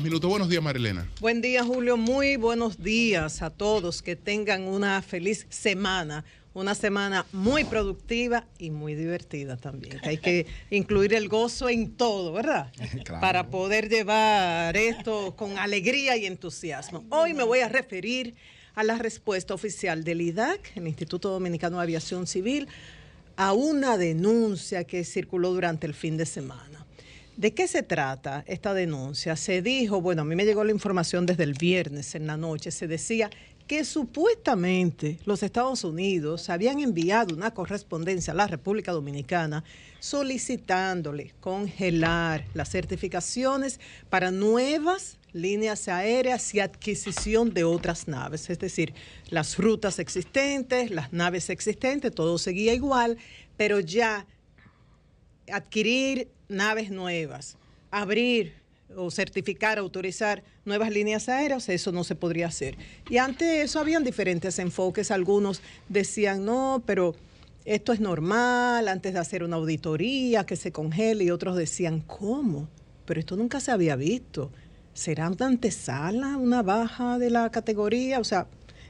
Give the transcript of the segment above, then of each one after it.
minutos. Buenos días, Marilena. Buen día, Julio. Muy buenos días a todos. Que tengan una feliz semana. Una semana muy productiva y muy divertida también. hay que incluir el gozo en todo, ¿verdad? Para poder llevar esto con alegría y entusiasmo. Hoy me voy a referir a la respuesta oficial del IDAC, el Instituto Dominicano de Aviación Civil, a una denuncia que circuló durante el fin de semana. ¿De qué se trata esta denuncia? Se dijo, bueno, a mí me llegó la información desde el viernes en la noche, se decía que supuestamente los Estados Unidos habían enviado una correspondencia a la República Dominicana solicitándole congelar las certificaciones para nuevas líneas aéreas y adquisición de otras naves, es decir, las rutas existentes, las naves existentes, todo seguía igual, pero ya adquirir naves nuevas, abrir o certificar, autorizar nuevas líneas aéreas, eso no se podría hacer. Y ante eso habían diferentes enfoques, algunos decían, no, pero esto es normal, antes de hacer una auditoría, que se congele, y otros decían, ¿cómo? Pero esto nunca se había visto. ¿Será una antesala, una baja de la categoría? O sea,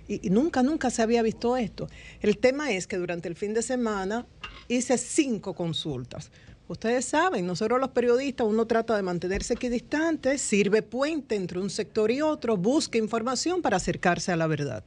y, y nunca, nunca se había visto esto. El tema es que durante el fin de semana hice cinco consultas Ustedes saben, nosotros los periodistas, uno trata de mantenerse equidistante, sirve puente entre un sector y otro, busca información para acercarse a la verdad.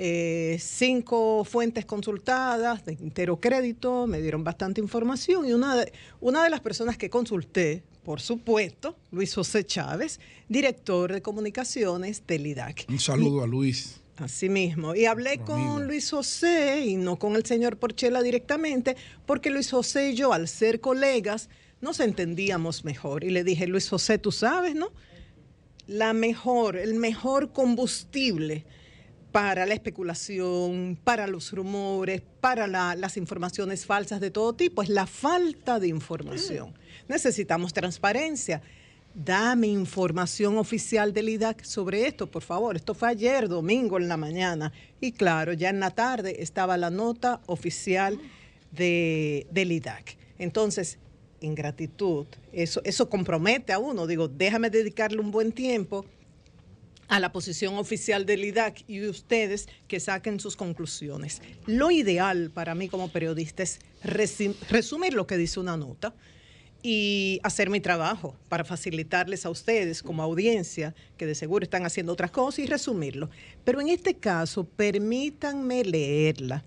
Eh, cinco fuentes consultadas de entero crédito, me dieron bastante información y una de, una de las personas que consulté, por supuesto, Luis José Chávez, director de comunicaciones del IDAC. Un saludo a Luis. Así mismo. Y hablé con Luis José y no con el señor Porchela directamente, porque Luis José y yo, al ser colegas, nos entendíamos mejor. Y le dije, Luis José, tú sabes, ¿no? La mejor, el mejor combustible para la especulación, para los rumores, para las informaciones falsas de todo tipo, es la falta de información. Necesitamos transparencia. Dame información oficial del IDAC sobre esto, por favor. Esto fue ayer, domingo en la mañana. Y claro, ya en la tarde estaba la nota oficial de, del IDAC. Entonces, ingratitud, eso, eso compromete a uno. Digo, déjame dedicarle un buen tiempo a la posición oficial del IDAC y ustedes que saquen sus conclusiones. Lo ideal para mí como periodista es resumir lo que dice una nota y hacer mi trabajo para facilitarles a ustedes como audiencia, que de seguro están haciendo otras cosas, y resumirlo. Pero en este caso, permítanme leerla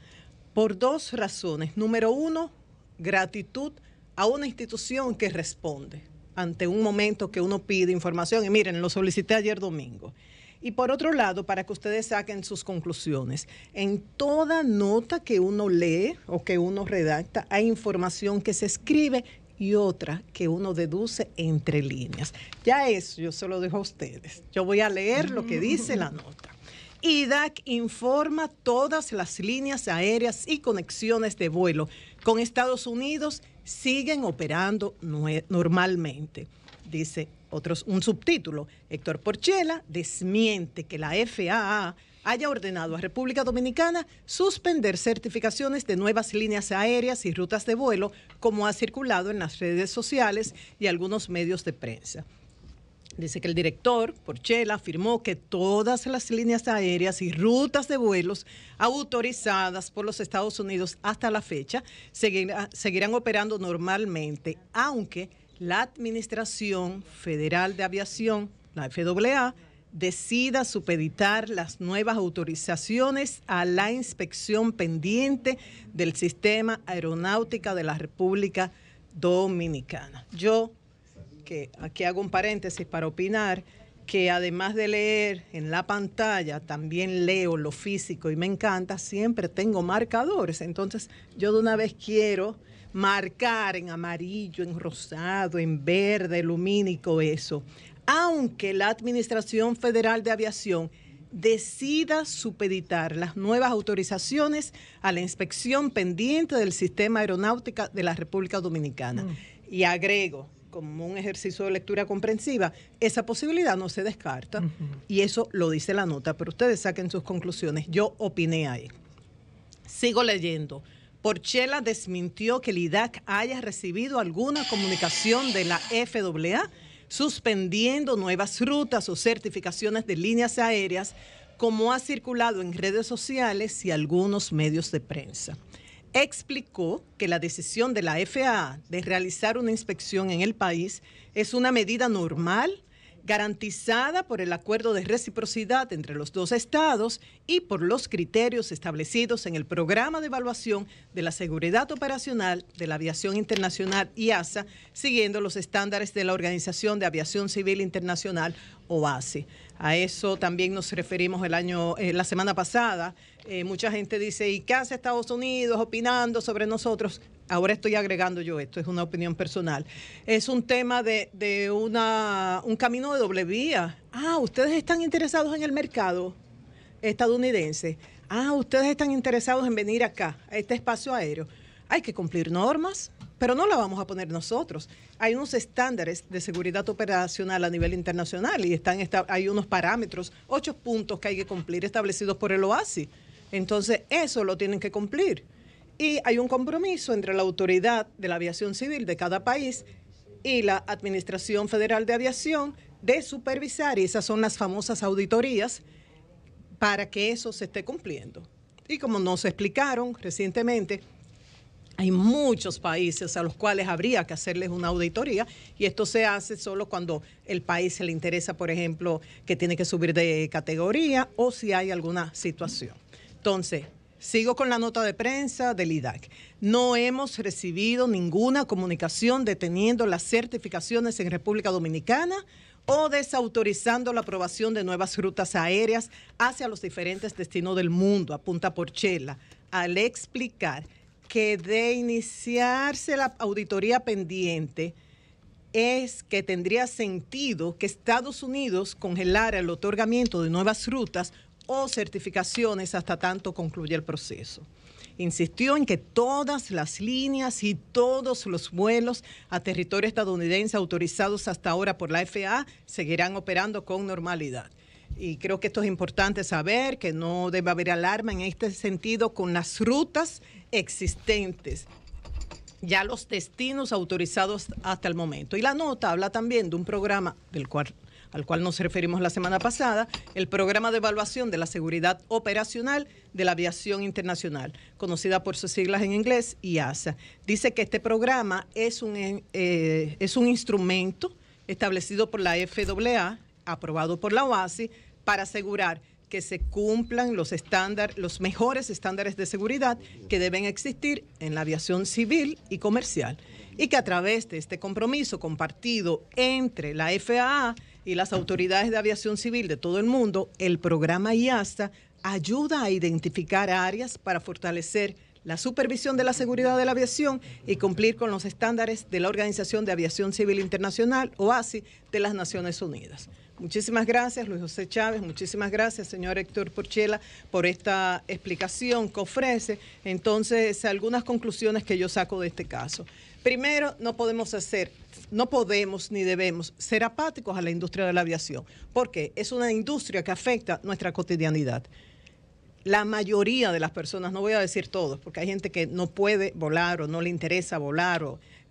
por dos razones. Número uno, gratitud a una institución que responde ante un momento que uno pide información. Y miren, lo solicité ayer domingo. Y por otro lado, para que ustedes saquen sus conclusiones, en toda nota que uno lee o que uno redacta, hay información que se escribe y otra que uno deduce entre líneas. Ya eso yo se lo dejo a ustedes. Yo voy a leer lo que dice la nota. IDAC informa todas las líneas aéreas y conexiones de vuelo con Estados Unidos siguen operando normalmente. Dice otros, un subtítulo, Héctor Porchela desmiente que la FAA haya ordenado a República Dominicana suspender certificaciones de nuevas líneas aéreas y rutas de vuelo, como ha circulado en las redes sociales y algunos medios de prensa. Dice que el director, Porchela, afirmó que todas las líneas aéreas y rutas de vuelos autorizadas por los Estados Unidos hasta la fecha seguirán operando normalmente, aunque la Administración Federal de Aviación, la FAA, decida supeditar las nuevas autorizaciones a la inspección pendiente del sistema aeronáutica de la República Dominicana. Yo aquí hago un paréntesis para opinar, que además de leer en la pantalla, también leo lo físico y me encanta, siempre tengo marcadores. Entonces yo de una vez quiero marcar en amarillo, en rosado, en verde, lumínico, eso. Aunque la Administración Federal de Aviación decida supeditar las nuevas autorizaciones a la inspección pendiente del sistema aeronáutica de la República Dominicana. Mm. Y agrego, como un ejercicio de lectura comprensiva, esa posibilidad no se descarta y eso lo dice la nota, pero ustedes saquen sus conclusiones. Yo opiné ahí. Sigo leyendo. Porchela desmintió que el IDAC haya recibido alguna comunicación de la FAA suspendiendo nuevas rutas o certificaciones de líneas aéreas, como ha circulado en redes sociales y algunos medios de prensa explicó que la decisión de la FAA de realizar una inspección en el país es una medida normal garantizada por el acuerdo de reciprocidad entre los dos estados y por los criterios establecidos en el programa de evaluación de la seguridad operacional de la aviación internacional IASA, siguiendo los estándares de la Organización de Aviación Civil Internacional OASI. E. A eso también nos referimos el año eh, la semana pasada eh, mucha gente dice, ¿y qué hace Estados Unidos opinando sobre nosotros? Ahora estoy agregando yo esto, es una opinión personal. Es un tema de, una, un camino de doble vía. Ah, ustedes están interesados en el mercado estadounidense. Ah, ustedes están interesados en venir acá, a este espacio aéreo. Hay que cumplir normas, pero no la vamos a poner nosotros. Hay unos estándares de seguridad operacional a nivel internacional y están hay unos parámetros, ocho puntos que hay que cumplir establecidos por el OASI. Entonces, eso lo tienen que cumplir. Y hay un compromiso entre la autoridad de la aviación civil de cada país y la Administración Federal de Aviación de supervisar, y esas son las famosas auditorías, para que eso se esté cumpliendo. Y como nos explicaron recientemente, hay muchos países a los cuales habría que hacerles una auditoría y esto se hace solo cuando el país se le interesa, por ejemplo, que tiene que subir de categoría o si hay alguna situación. Entonces, sigo con la nota de prensa del IDAC. No hemos recibido ninguna comunicación deteniendo las certificaciones en República Dominicana o desautorizando la aprobación de nuevas rutas aéreas hacia los diferentes destinos del mundo, apunta Porchela, al explicar que de iniciarse la auditoría pendiente es que tendría sentido que Estados Unidos congelara el otorgamiento de nuevas rutas o certificaciones hasta tanto concluya el proceso. Insistió en que todas las líneas y todos los vuelos a territorio estadounidense autorizados hasta ahora por la FAA seguirán operando con normalidad. Y creo que esto es importante saber, que no debe haber alarma en este sentido con las rutas existentes ya los destinos autorizados hasta el momento. Y la nota habla también de un programa del cual al cual nos referimos la semana pasada, el programa de evaluación de la seguridad operacional de la aviación internacional, conocida por sus siglas en inglés, IASA. Dice que este programa es un, eh, es un instrumento establecido por la FAA, aprobado por la OASI, para asegurar que se cumplan los estándares, los mejores estándares de seguridad que deben existir en la aviación civil y comercial. Y que a través de este compromiso compartido entre la FAA, y las autoridades de aviación civil de todo el mundo, el programa IASTA ayuda a identificar áreas para fortalecer la supervisión de la seguridad de la aviación y cumplir con los estándares de la Organización de Aviación Civil Internacional, OASI, de las Naciones Unidas. Muchísimas gracias, Luis José Chávez. Muchísimas gracias, señor Héctor Porchela, por esta explicación que ofrece. Entonces, algunas conclusiones que yo saco de este caso. Primero, no podemos hacer, no podemos ni debemos ser apáticos a la industria de la aviación, porque es una industria que afecta nuestra cotidianidad. La mayoría de las personas, no voy a decir todos, porque hay gente que no puede volar o no le interesa volar,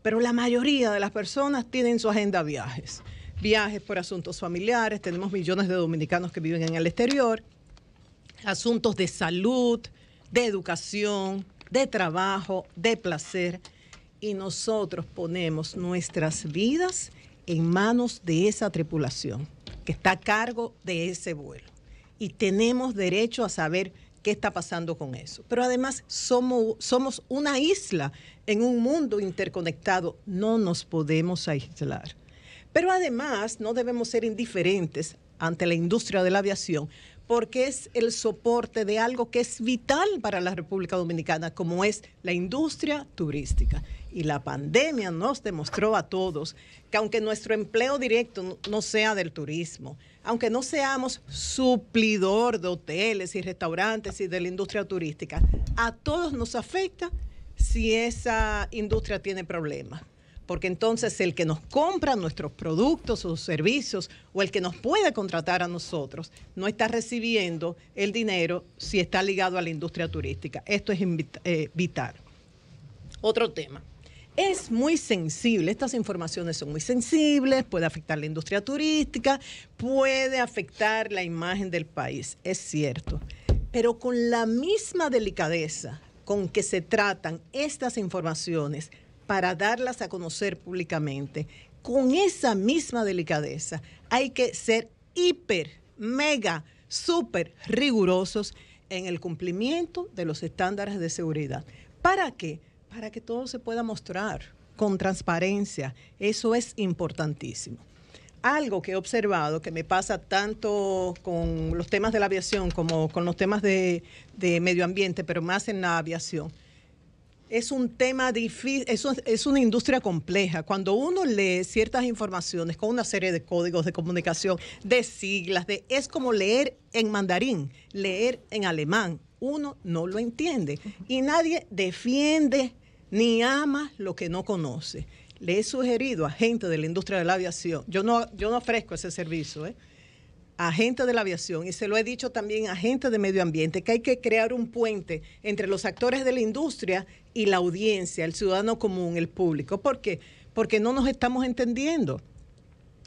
pero la mayoría de las personas tienen su agenda viajes. Viajes por asuntos familiares, tenemos millones de dominicanos que viven en el exterior, asuntos de salud, de educación, de trabajo, de placer y nosotros ponemos nuestras vidas en manos de esa tripulación que está a cargo de ese vuelo. Y tenemos derecho a saber qué está pasando con eso. Pero además somos, somos una isla en un mundo interconectado. No nos podemos aislar. Pero además no debemos ser indiferentes ante la industria de la aviación porque es el soporte de algo que es vital para la República Dominicana, como es la industria turística y la pandemia nos demostró a todos que aunque nuestro empleo directo no sea del turismo, aunque no seamos suplidor de hoteles y restaurantes y de la industria turística, a todos nos afecta si esa industria tiene problemas. Porque entonces el que nos compra nuestros productos o servicios o el que nos puede contratar a nosotros no está recibiendo el dinero si está ligado a la industria turística. Esto es eh, vital. Otro tema es muy sensible, estas informaciones son muy sensibles, puede afectar la industria turística, puede afectar la imagen del país, es cierto, pero con la misma delicadeza con que se tratan estas informaciones para darlas a conocer públicamente, con esa misma delicadeza hay que ser hiper, mega, súper rigurosos en el cumplimiento de los estándares de seguridad. ¿Para qué? Para que todo se pueda mostrar con transparencia, eso es importantísimo. Algo que he observado que me pasa tanto con los temas de la aviación como con los temas de, medio ambiente, pero más en la aviación, es un tema difícil, es, es una industria compleja. Cuando uno lee ciertas informaciones con una serie de códigos de comunicación, de siglas, de, es como leer en mandarín, leer en alemán. Uno no lo entiende y nadie defiende ni ama lo que no conoce. Le he sugerido a gente de la industria de la aviación, yo no, yo no ofrezco ese servicio, ¿eh? a gente de la aviación, y se lo he dicho también a gente de medio ambiente, que hay que crear un puente entre los actores de la industria y la audiencia, el ciudadano común, el público. ¿Por qué? Porque no nos estamos entendiendo.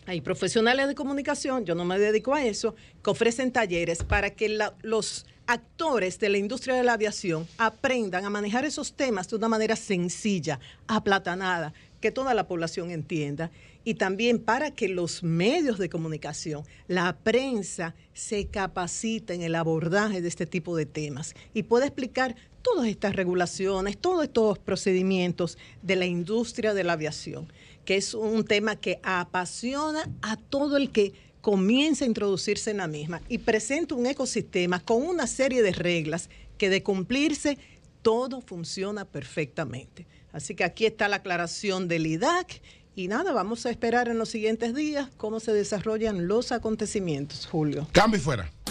Hay profesionales de comunicación, yo no me dedico a eso, que ofrecen talleres para que los actores de la industria de la aviación aprendan a manejar esos temas de una manera sencilla, aplatanada, que toda la población entienda y también para que los medios de comunicación, la prensa, se capacite en el abordaje de este tipo de temas y pueda explicar todas estas regulaciones, todos estos procedimientos de la industria de la aviación que es un tema que apasiona a todo el que comienza a introducirse en la misma y presenta un ecosistema con una serie de reglas que de cumplirse todo funciona perfectamente. Así que aquí está la aclaración del IDAC y nada, vamos a esperar en los siguientes días cómo se desarrollan los acontecimientos, Julio. Cambio y fuera.